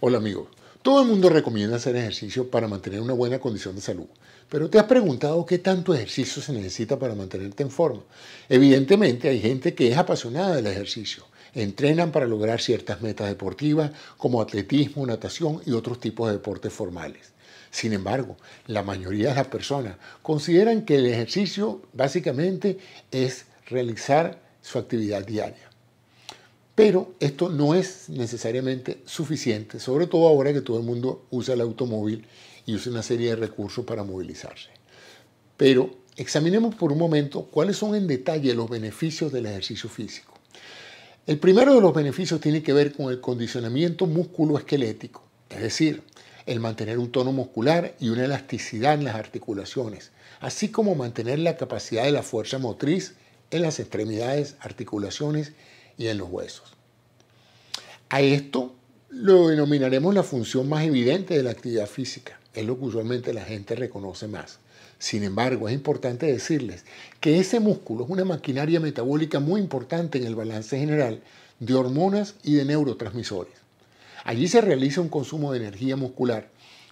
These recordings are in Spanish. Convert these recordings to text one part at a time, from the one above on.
Hola amigos, todo el mundo recomienda hacer ejercicio para mantener una buena condición de salud, pero ¿te has preguntado qué tanto ejercicio se necesita para mantenerte en forma? Evidentemente hay gente que es apasionada del ejercicio, entrenan para lograr ciertas metas deportivas como atletismo, natación y otros tipos de deportes formales. Sin embargo, la mayoría de las personas consideran que el ejercicio básicamente es realizar su actividad diaria. Pero esto no es necesariamente suficiente, sobre todo ahora que todo el mundo usa el automóvil y usa una serie de recursos para movilizarse. Pero examinemos por un momento cuáles son en detalle los beneficios del ejercicio físico. El primero de los beneficios tiene que ver con el condicionamiento musculoesquelético, es decir, el mantener un tono muscular y una elasticidad en las articulaciones, así como mantener la capacidad de la fuerza motriz en las extremidades, articulaciones y en los huesos. A esto lo denominaremos la función más evidente de la actividad física, es lo que usualmente la gente reconoce más. Sin embargo, es importante decirles que ese músculo es una maquinaria metabólica muy importante en el balance general de hormonas y de neurotransmisores. Allí se realiza un consumo de energía muscular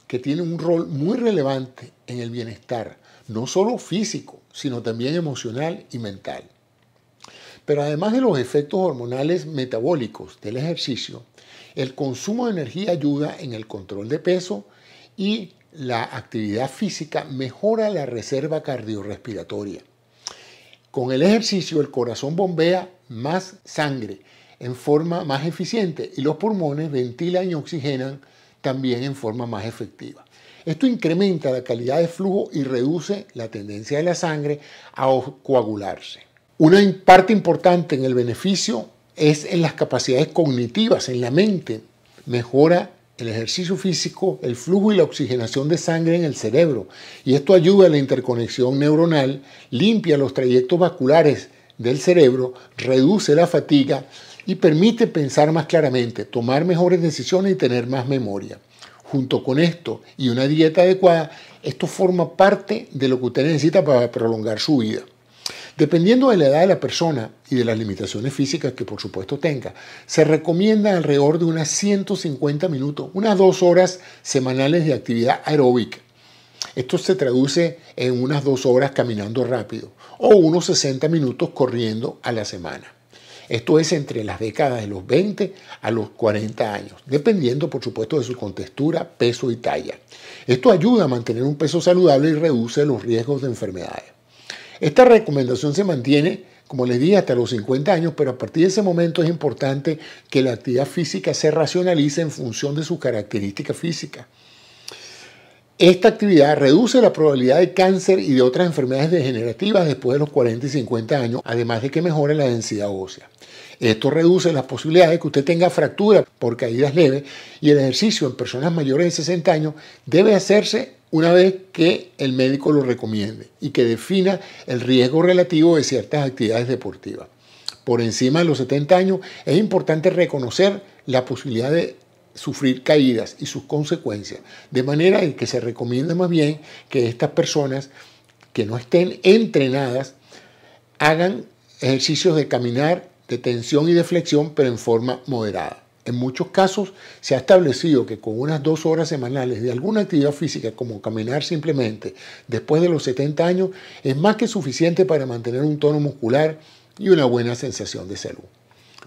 que tiene un rol muy relevante en el bienestar, no solo físico, sino también emocional y mental. Pero además de los efectos hormonales metabólicos del ejercicio, el consumo de energía ayuda en el control de peso y la actividad física mejora la reserva cardiorrespiratoria. Con el ejercicio el corazón bombea más sangre en forma más eficiente y los pulmones ventilan y oxigenan también en forma más efectiva. Esto incrementa la calidad de flujo y reduce la tendencia de la sangre a coagularse. Una parte importante en el beneficio es en las capacidades cognitivas, en la mente. Mejora el ejercicio físico, el flujo y la oxigenación de sangre en el cerebro. Y esto ayuda a la interconexión neuronal, limpia los trayectos vasculares del cerebro, reduce la fatiga y permite pensar más claramente, tomar mejores decisiones y tener más memoria. Junto con esto y una dieta adecuada, esto forma parte de lo que usted necesita para prolongar su vida. Dependiendo de la edad de la persona y de las limitaciones físicas que por supuesto tenga, se recomienda alrededor de unas 150 minutos, unas dos horas semanales de actividad aeróbica. Esto se traduce en unas dos horas caminando rápido o unos 60 minutos corriendo a la semana. Esto es entre las décadas de los 20 a los 40 años, dependiendo por supuesto de su contextura, peso y talla. Esto ayuda a mantener un peso saludable y reduce los riesgos de enfermedades. Esta recomendación se mantiene, como les dije, hasta los 50 años, pero a partir de ese momento es importante que la actividad física se racionalice en función de su característica física. Esta actividad reduce la probabilidad de cáncer y de otras enfermedades degenerativas después de los 40 y 50 años, además de que mejore la densidad ósea. Esto reduce las posibilidades de que usted tenga fracturas por caídas leves y el ejercicio en personas mayores de 60 años debe hacerse una vez que el médico lo recomiende y que defina el riesgo relativo de ciertas actividades deportivas. Por encima de los 70 años es importante reconocer la posibilidad de sufrir caídas y sus consecuencias, de manera que se recomienda más bien que estas personas que no estén entrenadas hagan ejercicios de caminar, de tensión y de flexión, pero en forma moderada. En muchos casos se ha establecido que con unas dos horas semanales de alguna actividad física, como caminar simplemente, después de los 70 años, es más que suficiente para mantener un tono muscular y una buena sensación de salud.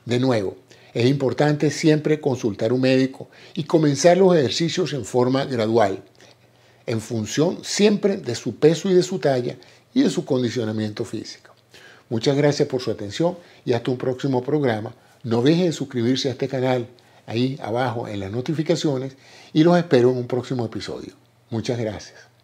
De nuevo, es importante siempre consultar un médico y comenzar los ejercicios en forma gradual, en función siempre de su peso y de su talla y de su condicionamiento físico. Muchas gracias por su atención y hasta un próximo programa no dejen de suscribirse a este canal ahí abajo en las notificaciones y los espero en un próximo episodio. Muchas gracias.